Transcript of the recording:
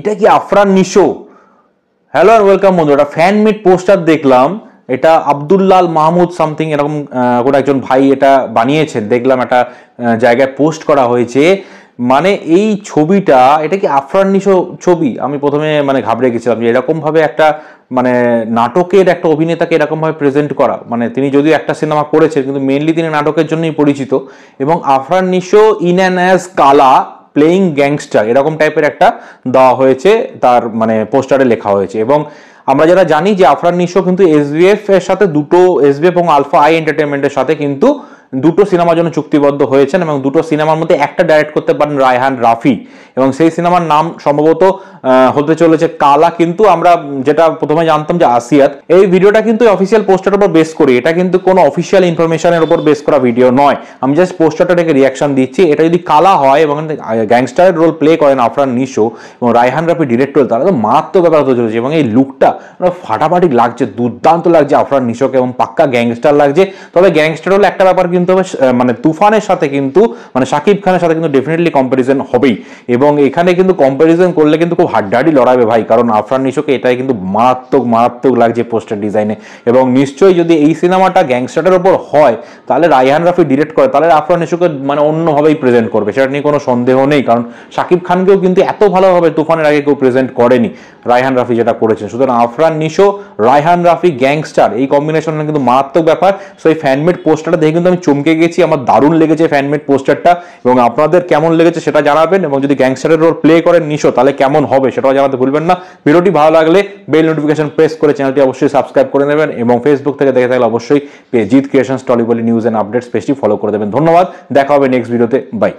এটা কি আফরান নিশো হ্যালো আর ওয়েলকাম বন্ধু এটা ফ্যান মিট পোস্টার দেখলাম এটা আবদুল্লাল মাহমুদ সামথিং এরকম কোনো একজন ভাই এটা বানিয়েছেন দেখলাম একটা জায়গায় পোস্ট করা হয়েছে মানে এই ছবিটা এটা কি আফরান নিশো ছবি আমি প্রথমে মানে ঘাবড়ে গেছিলাম যে এরকমভাবে একটা মানে নাটকের একটা অভিনেতাকে এরকমভাবে প্রেজেন্ট করা মানে তিনি যদিও একটা সিনেমা করেছেন কিন্তু মেনলি তিনি নাটকের জন্যই পরিচিত এবং Afran Nisho in an as কালা প্লেয়িং গ্যাংস্টার এরকম টাইপের একটা দেওয়া হয়েছে তার মানে পোস্টারে লেখা হয়েছে এবং আমরা যারা জানি যে আফরান নিশো কিন্তু এসবিএফ এর সাথে দুটো এসবিএফ এবং আলফা আই এন্টারটেনমেন্টের সাথে কিন্তু দুটো সিনেমার জন্য চুক্তিবদ্ধ হয়েছেন এবং দুটো সিনেমার মধ্যে একটা ডাইরেক্ট করতে পারেন রায়হান রাফি এবং সেই সিনেমার নাম সম্ভবত হতে চলেছে কালা কিন্তু আমরা যেটা প্রথমে জানতাম যে আসিয়াত এই ভিডিওটা কিন্তু অফিসিয়াল পোস্টারের উপর বেস করি এটা কিন্তু কোনো অফিসিয়াল ইনফরমেশনের উপর বেস করা ভিডিও নয় আমি জাস্ট পোস্টারটা থেকে রিয়াকশন দিচ্ছি এটা যদি কালা হয় এবং গ্যাংস্টারের রোল প্লে করেন আফরান নিশো এবং রায়হান রাফি ডিরেক্টর তারা তো মারাত্মক ব্যাপার হতে চলেছে এবং এই লুকটা মানে ফাটাফাটি লাগছে দুর্দান্ত লাগছে আফরান নিশোকে এবং পাক্কা গ্যাংস্টার লাগছে তবে গ্যাংস্টার হলে একটা ব্যাপার কিন্তু কিন্তু মানে তুফানের সাথে কিন্তু মানে সাকিব খানের সাথে কিন্তু ডেফিনেটলি কম্পারিজন হবেই এবং এখানে কিন্তু কম্পারিজন করলে কিন্তু খুব হাড্ডাহাডি লড়াবে ভাই কারণ আফরান নিশোকে এটাই কিন্তু মারাত্মক মারাত্মক লাগছে পোস্টার ডিজাইনে এবং নিশ্চয়ই যদি এই সিনেমাটা গ্যাংস্টারের ওপর হয় তাহলে রায়হান রাফি ডিরেক্ট করে তাহলে আফরান নিশোকে মানে অন্যভাবেই প্রেজেন্ট করবে সেটা নিয়ে কোনো সন্দেহ নেই কারণ সাকিব খানকেও কিন্তু এত ভালোভাবে তুফানের আগে কেউ প্রেজেন্ট করেনি রায়হান রাফি যেটা করেছেন সুতরাং আফরান নিশো রায়হান রাফি গ্যাংস্টার এই কম্বিনেশনটা কিন্তু মারাত্মক ব্যাপার সো এই ফ্যানমেড পোস্টারটা দেখে কিন্তু আমি চমকে গেছি আমার দারুণ লেগেছে ফ্যানমেড পোস্টারটা এবং আপনাদের কেমন লেগেছে সেটা জানাবেন এবং যদি গ্যাংস্টারের রোল প্লে করেন নিশো তাহলে কেমন হবে সেটাও জানাতে ভুলবেন না ভিডিওটি ভালো লাগলে বেল নোটিফিকেশন প্রেস করে চ্যানেলটি অবশ্যই সাবস্ক্রাইব করে নেবেন এবং ফেসবুক থেকে দেখে থাকলে অবশ্যই Jeet creation Tollyboly news and updates পেজটি ফলো করে দেবেন ধন্যবাদ দেখা হবে নেক্সট ভিডিওতে বাই